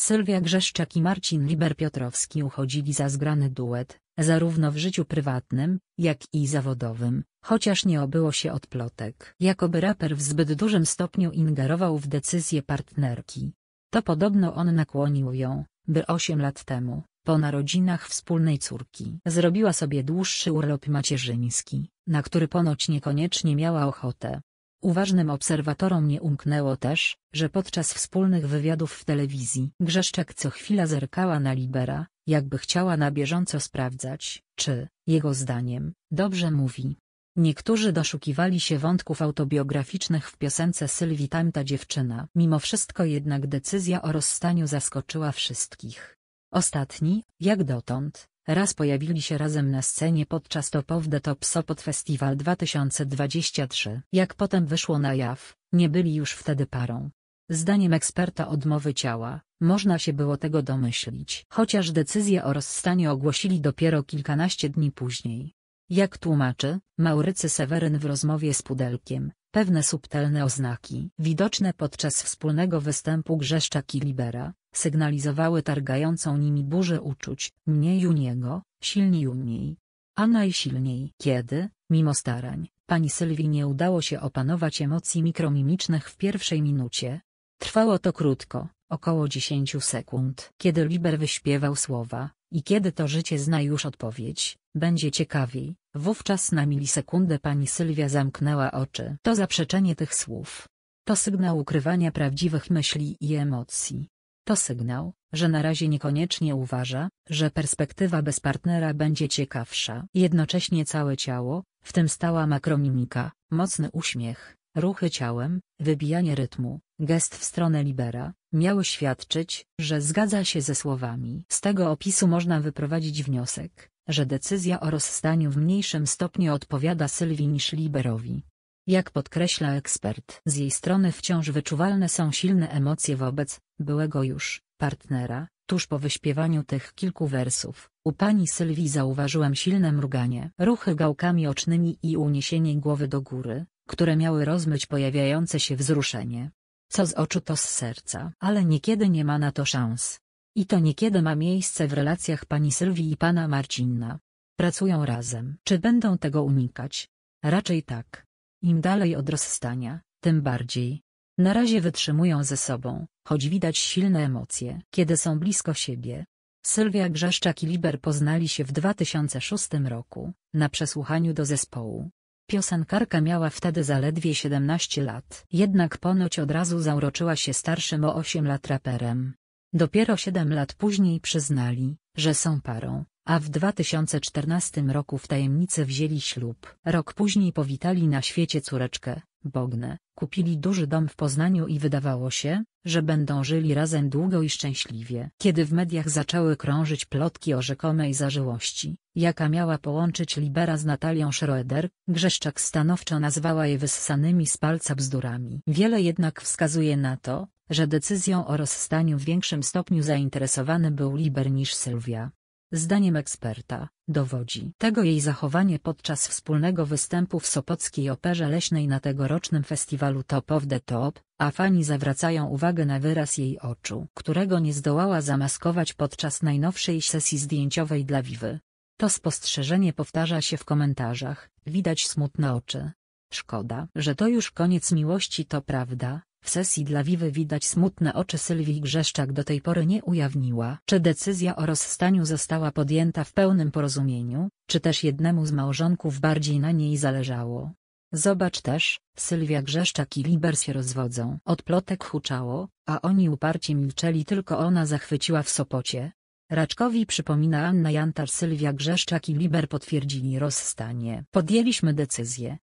Sylwia Grzeszczak i Marcin Liber-Piotrowski uchodzili za zgrany duet, zarówno w życiu prywatnym, jak i zawodowym, chociaż nie obyło się odplotek. Jakoby raper w zbyt dużym stopniu ingerował w decyzje partnerki. To podobno on nakłonił ją, by 8 lat temu, po narodzinach wspólnej córki, zrobiła sobie dłuższy urlop macierzyński, na który ponoć niekoniecznie miała ochotę. Uważnym obserwatorom nie umknęło też, że podczas wspólnych wywiadów w telewizji Grzeszczek co chwila zerkała na Libera, jakby chciała na bieżąco sprawdzać, czy, jego zdaniem, dobrze mówi. Niektórzy doszukiwali się wątków autobiograficznych w piosence Sylwii Tamta dziewczyna. Mimo wszystko jednak decyzja o rozstaniu zaskoczyła wszystkich. Ostatni, jak dotąd, Raz pojawili się razem na scenie podczas Top of the Top Sopot Festival 2023. Jak potem wyszło na jaw, nie byli już wtedy parą. Zdaniem eksperta odmowy ciała, można się było tego domyślić, chociaż decyzję o rozstaniu ogłosili dopiero kilkanaście dni później. Jak tłumaczy, Maurycy Seweryn w rozmowie z Pudelkiem, pewne subtelne oznaki widoczne podczas wspólnego występu Grzeszczak i Libera, sygnalizowały targającą nimi burzę uczuć, mniej u niego, silniej u niej. A najsilniej kiedy, mimo starań, pani Sylwii nie udało się opanować emocji mikromimicznych w pierwszej minucie. Trwało to krótko, około 10 sekund. Kiedy Liber wyśpiewał słowa, i kiedy to życie zna już odpowiedź, będzie ciekawiej, wówczas na milisekundę pani Sylwia zamknęła oczy. To zaprzeczenie tych słów. To sygnał ukrywania prawdziwych myśli i emocji. To sygnał, że na razie niekoniecznie uważa, że perspektywa bez partnera będzie ciekawsza. Jednocześnie całe ciało, w tym stała makromimika, mocny uśmiech, ruchy ciałem, wybijanie rytmu, gest w stronę libera, miały świadczyć, że zgadza się ze słowami. Z tego opisu można wyprowadzić wniosek, że decyzja o rozstaniu w mniejszym stopniu odpowiada Sylwii niż liberowi. Jak podkreśla ekspert, z jej strony wciąż wyczuwalne są silne emocje wobec byłego już partnera. Tuż po wyśpiewaniu tych kilku wersów, u pani Sylwii zauważyłem silne mruganie, ruchy gałkami ocznymi i uniesienie głowy do góry, które miały rozmyć pojawiające się wzruszenie. Co z oczu to z serca, ale niekiedy nie ma na to szans. I to niekiedy ma miejsce w relacjach pani Sylwii i pana Marcinna. Pracują razem. Czy będą tego unikać? Raczej tak. Im dalej od rozstania, tym bardziej. Na razie wytrzymują ze sobą, choć widać silne emocje, kiedy są blisko siebie. Sylwia Grzeszczak i Liber poznali się w 2006 roku, na przesłuchaniu do zespołu. Piosenkarka miała wtedy zaledwie 17 lat, jednak ponoć od razu zauroczyła się starszym o 8 lat raperem. Dopiero 7 lat później przyznali, że są parą, a w 2014 roku w tajemnicy wzięli ślub. Rok później powitali na świecie córeczkę, Bognę, kupili duży dom w Poznaniu i wydawało się, że będą żyli razem długo i szczęśliwie. Kiedy w mediach zaczęły krążyć plotki o rzekomej zażyłości, jaka miała połączyć Libera z Natalią Schroeder, Grzeszczak stanowczo nazwała je wyssanymi z palca bzdurami. Wiele jednak wskazuje na to, że decyzją o rozstaniu w większym stopniu zainteresowany był Liber niż Sylwia. Zdaniem eksperta, dowodzi tego jej zachowanie podczas wspólnego występu w Sopockiej Operze Leśnej na tegorocznym festiwalu Top of the Top, a fani zwracają uwagę na wyraz jej oczu, którego nie zdołała zamaskować podczas najnowszej sesji zdjęciowej dla Wiwy. To spostrzeżenie powtarza się w komentarzach, widać smutne oczy. Szkoda, że to już koniec miłości to prawda, w sesji dla Wiwy widać smutne oczy Sylwii Grzeszczak do tej pory nie ujawniła, czy decyzja o rozstaniu została podjęta w pełnym porozumieniu, czy też jednemu z małżonków bardziej na niej zależało. Zobacz też, Sylwia Grzeszczak i Liber się rozwodzą. Od plotek huczało, a oni uparcie milczeli tylko ona zachwyciła w Sopocie. Raczkowi przypomina Anna Jantar Sylwia Grzeszczak i Liber potwierdzili rozstanie. Podjęliśmy decyzję,